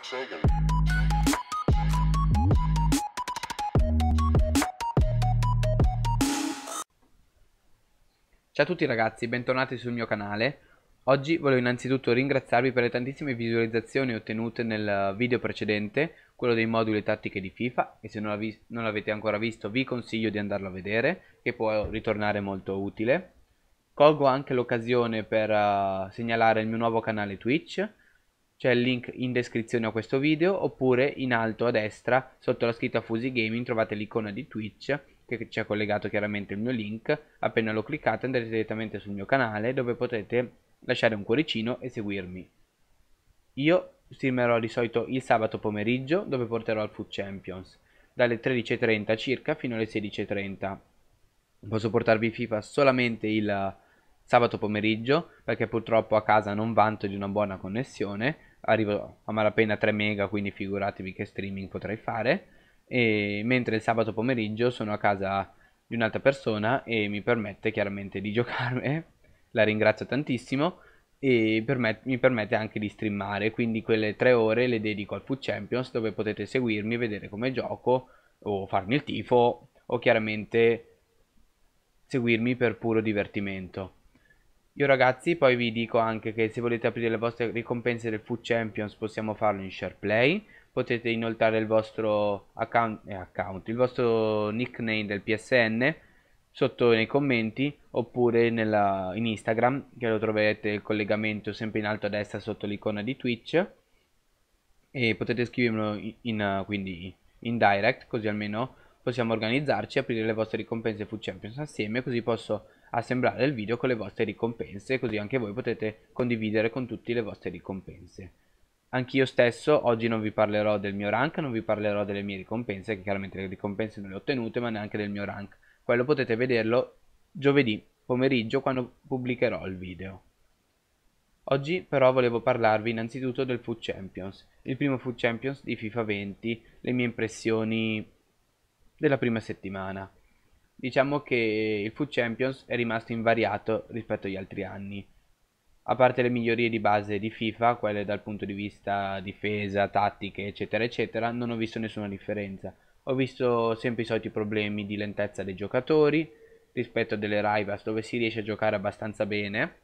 Ciao a tutti ragazzi, bentornati sul mio canale. Oggi voglio innanzitutto ringraziarvi per le tantissime visualizzazioni ottenute nel video precedente, quello dei moduli tattiche di FIFA, e se non, non l'avete ancora visto vi consiglio di andarlo a vedere, che può ritornare molto utile. Colgo anche l'occasione per uh, segnalare il mio nuovo canale Twitch, c'è il link in descrizione a questo video oppure in alto a destra sotto la scritta Fusi Gaming trovate l'icona di Twitch che ci ha collegato chiaramente il mio link appena lo cliccate andrete direttamente sul mio canale dove potete lasciare un cuoricino e seguirmi io streamerò di solito il sabato pomeriggio dove porterò al Food Champions dalle 13.30 circa fino alle 16.30 posso portarvi FIFA solamente il sabato pomeriggio perché purtroppo a casa non vanto di una buona connessione, arrivo a malapena 3 mega quindi figuratevi che streaming potrei fare, e mentre il sabato pomeriggio sono a casa di un'altra persona e mi permette chiaramente di giocarmi, la ringrazio tantissimo e permet- mi permette anche di streamare, quindi quelle 3 ore le dedico al Food Champions dove potete seguirmi vedere come gioco o farmi il tifo o chiaramente seguirmi per puro divertimento. Io ragazzi poi vi dico anche che se volete aprire le vostre ricompense del Food Champions possiamo farlo in SharePlay Potete inoltrare il vostro account, eh, account, il vostro nickname del PSN sotto nei commenti oppure nella, in Instagram che lo troverete il collegamento sempre in alto a destra sotto l'icona di Twitch e potete scrivermelo in, in, quindi in direct così almeno possiamo organizzarci e aprire le vostre ricompense Food Champions assieme così posso assemblare il video con le vostre ricompense così anche voi potete condividere con tutti le vostre ricompense. Anch'io stesso oggi non vi parlerò del mio rank, non vi parlerò delle mie ricompense, che chiaramente le ricompense non le ho ottenute, ma neanche del mio rank. Quello potete vederlo giovedì pomeriggio quando pubblicherò il video. Oggi però volevo parlarvi innanzitutto del Food Champions, il primo Food Champions di FIFA 20, le mie impressioni della prima settimana diciamo che il Food Champions è rimasto invariato rispetto agli altri anni. A parte le migliorie di base di FIFA, quelle dal punto di vista difesa, tattiche, eccetera, eccetera, non ho visto nessuna differenza. Ho visto sempre i soliti problemi di lentezza dei giocatori rispetto a delle Rivals dove si riesce a giocare abbastanza bene.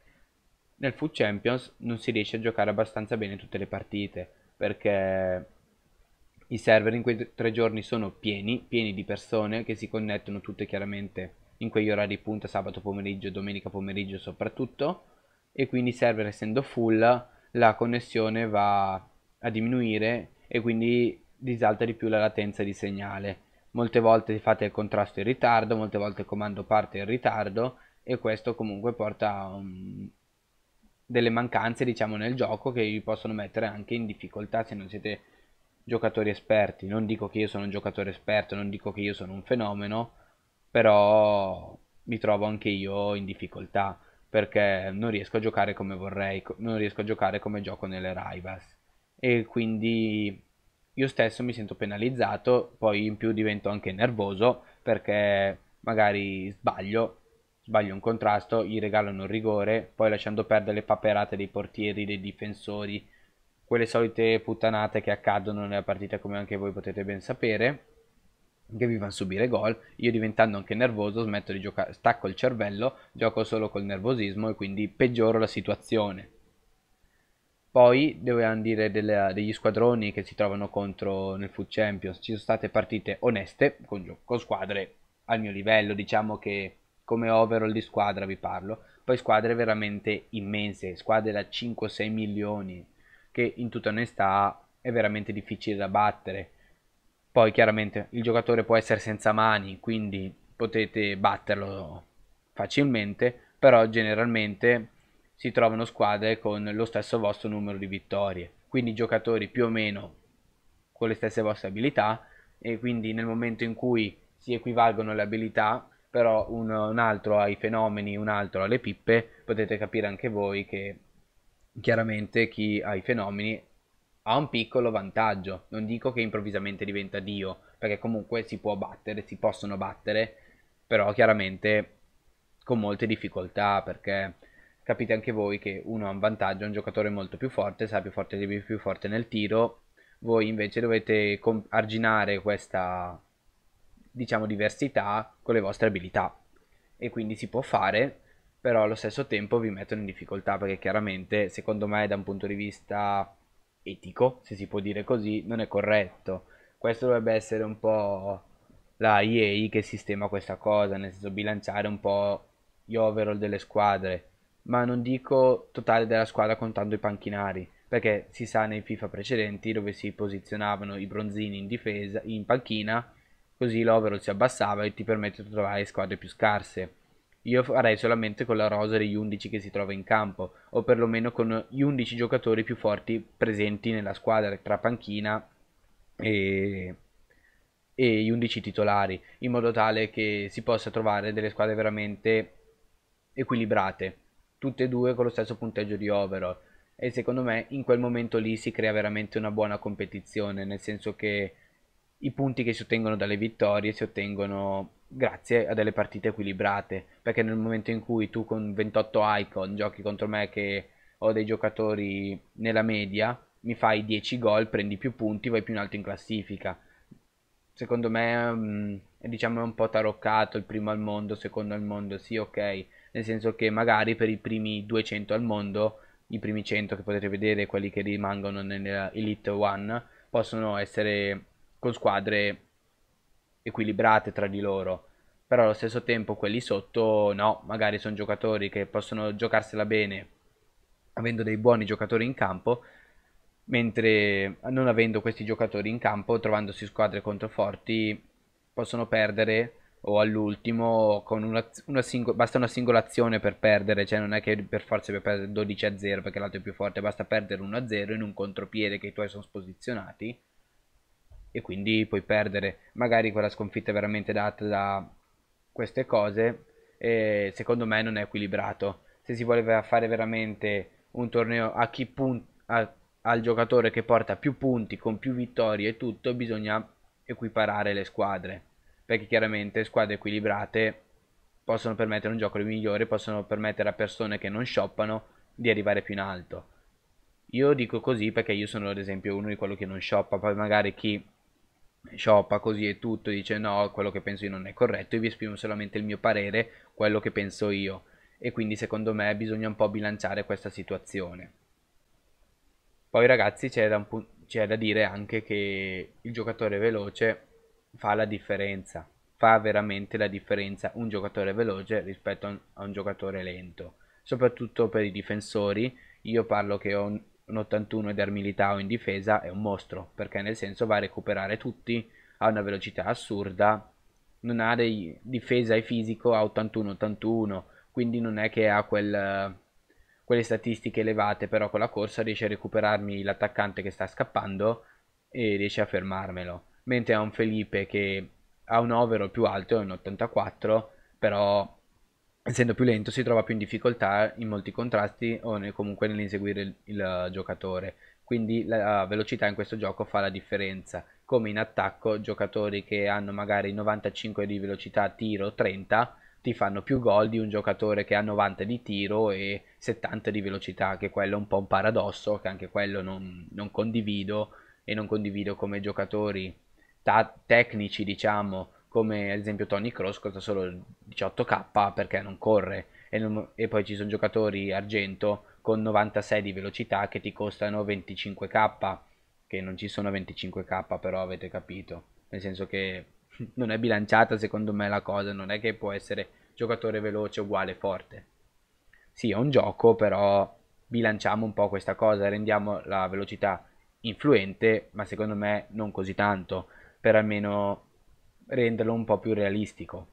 Nel Food Champions non si riesce a giocare abbastanza bene tutte le partite perché i server in quei tre giorni sono pieni, pieni di persone che si connettono tutte chiaramente in quegli orari punta, sabato pomeriggio, domenica pomeriggio soprattutto, e quindi i server essendo full la connessione va a diminuire e quindi disalta di più la latenza di segnale. Molte volte fate il contrasto in ritardo, molte volte il comando parte in ritardo e questo comunque porta a um, delle mancanze diciamo nel gioco che vi possono mettere anche in difficoltà se non siete giocatori esperti. Non dico che io sono un giocatore esperto, non dico che io sono un fenomeno, però mi trovo anche io in difficoltà perché non riesco a giocare come vorrei, non riesco a giocare come gioco nelle Rivas. e quindi io stesso mi sento penalizzato, poi in più divento anche nervoso perché magari sbaglio, sbaglio un contrasto, gli regalano un rigore, poi lasciando perdere le paperate dei portieri, dei difensori, quelle solite puttanate che accadono nella partita come anche voi potete ben sapere che vi fanno subire gol io diventando anche nervoso smetto di giocare stacco il cervello gioco solo col nervosismo e quindi peggioro la situazione poi dobbiamo dire delle, degli squadroni che si trovano contro nel Food Champions ci sono state partite oneste con, con squadre al mio livello diciamo che come overall di squadra vi parlo poi squadre veramente immense squadre da 5-6 milioni che in tutta onestà è veramente difficile da battere. Poi chiaramente il giocatore può essere senza mani, quindi potete batterlo facilmente, però generalmente si trovano squadre con lo stesso vostro numero di vittorie, quindi giocatori più o meno con le stesse vostre abilità e quindi nel momento in cui si equivalgono le abilità, però un, un altro ha i fenomeni, un altro ha le pippe, potete capire anche voi che chiaramente chi ha i fenomeni ha un piccolo vantaggio. Non dico che improvvisamente diventa Dio, perché comunque si può battere, si possono battere, però chiaramente con molte difficoltà, perché capite anche voi che uno ha un vantaggio, è un giocatore molto più forte, sarà più forte di più forte nel tiro, voi invece dovete arginare questa diciamo diversità con le vostre abilità e quindi si può fare però allo stesso tempo vi mettono in difficoltà perché chiaramente secondo me da un punto di vista etico, se si può dire così, non è corretto. Questo dovrebbe essere un po' la EA che sistema questa cosa, nel senso bilanciare un po' gli overall delle squadre, ma non dico totale della squadra contando i panchinari, perché si sa nei FIFA precedenti dove si posizionavano i bronzini in difesa, in panchina, così l'overall si abbassava e ti permette di trovare squadre più scarse io farei solamente con la rosa degli 11 che si trova in campo, o perlomeno con gli 11 giocatori più forti presenti nella squadra tra panchina e, e gli 11 titolari, in modo tale che si possa trovare delle squadre veramente equilibrate, tutte e due con lo stesso punteggio di overall. E secondo me in quel momento lì si crea veramente una buona competizione, nel senso che i punti che si ottengono dalle vittorie si ottengono grazie a delle partite equilibrate, perché nel momento in cui tu con 28 icon giochi contro me che ho dei giocatori nella media, mi fai 10 gol, prendi più punti, vai più in alto in classifica. Secondo me mm, diciamo è un po' taroccato il primo al mondo, secondo al mondo, sì ok, nel senso che magari per i primi 200 al mondo, i primi 100 che potete vedere, quelli che rimangono nella Elite One, possono essere con squadre equilibrate tra di loro, però allo stesso tempo quelli sotto no, magari sono giocatori che possono giocarsela bene avendo dei buoni giocatori in campo, mentre non avendo questi giocatori in campo, trovandosi squadre controforti, possono perdere o all'ultimo con una, una singola, basta una singola azione per perdere, cioè non è che per forza per perdere 12 a 0 perché l'altro è più forte, basta perdere 1 a 0 in un contropiede che i tuoi sono sposizionati e quindi puoi perdere magari quella sconfitta veramente data da queste cose e secondo me non è equilibrato se si vuole fare veramente un torneo a chi punta al giocatore che porta più punti con più vittorie e tutto bisogna equiparare le squadre perché chiaramente squadre equilibrate possono permettere un gioco migliore possono permettere a persone che non shoppano di arrivare più in alto io dico così perché io sono ad esempio uno di quelli che non shoppa poi magari chi scioppa così e tutto, dice no, quello che penso io non è corretto, io vi esprimo solamente il mio parere, quello che penso io. E quindi secondo me bisogna un po' bilanciare questa situazione. Poi ragazzi c'è da, pu- c'è da dire anche che il giocatore veloce fa la differenza, fa veramente la differenza un giocatore veloce rispetto a un, a un giocatore lento, soprattutto per i difensori. Io parlo che ho un 81 ed Ermilitao in difesa è un mostro, perché nel senso va a recuperare tutti, ha una velocità assurda, non ha dei, difesa e fisico a 81-81, quindi non è che ha quel, quelle statistiche elevate, però con la corsa riesce a recuperarmi l'attaccante che sta scappando e riesce a fermarmelo. Mentre ha un Felipe che ha un overall più alto, è un 84, però essendo più lento si trova più in difficoltà in molti contrasti o nel, comunque nell'inseguire il, il, giocatore quindi la, velocità in questo gioco fa la differenza come in attacco giocatori che hanno magari 95 di velocità tiro 30 ti fanno più gol di un giocatore che ha 90 di tiro e 70 di velocità che quello è un po' un paradosso che anche quello non, non condivido e non condivido come giocatori ta- tecnici diciamo come ad esempio Tony Cross costa solo 18k perché non corre e, non, e, poi ci sono giocatori argento con 96 di velocità che ti costano 25k che non ci sono 25k però avete capito nel senso che non è bilanciata secondo me la cosa non è che può essere giocatore veloce uguale forte sì è un gioco però bilanciamo un po' questa cosa rendiamo la velocità influente ma secondo me non così tanto per almeno renderlo un po' più realistico.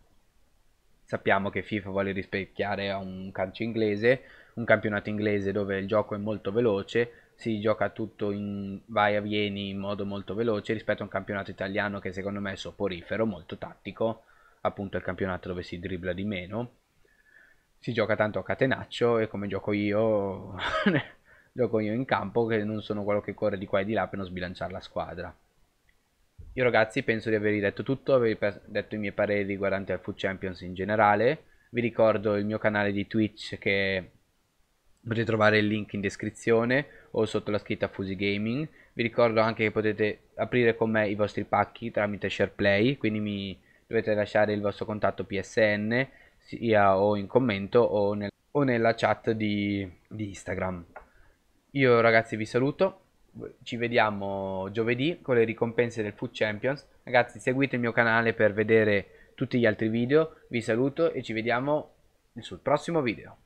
Sappiamo che FIFA vuole rispecchiare un calcio inglese, un campionato inglese dove il gioco è molto veloce, si gioca tutto in vai e vieni in modo molto veloce rispetto a un campionato italiano che secondo me è soporifero, molto tattico, appunto il campionato dove si dribbla di meno. Si gioca tanto a catenaccio e come gioco io gioco io in campo che non sono quello che corre di qua e di là per non sbilanciare la squadra. Io ragazzi penso di avervi detto tutto, avervi detto i miei pareri riguardanti al Food Champions in generale. Vi ricordo il mio canale di Twitch che potete trovare il link in descrizione o sotto la scritta Fusi Gaming. Vi ricordo anche che potete aprire con me i vostri pacchi tramite SharePlay, quindi mi dovete lasciare il vostro contatto PSN sia o in commento o, nel, o nella chat di, di Instagram. Io ragazzi vi saluto, ci vediamo giovedì con le ricompense del Food Champions. Ragazzi, seguite il mio canale per vedere tutti gli altri video. Vi saluto e ci vediamo sul prossimo video.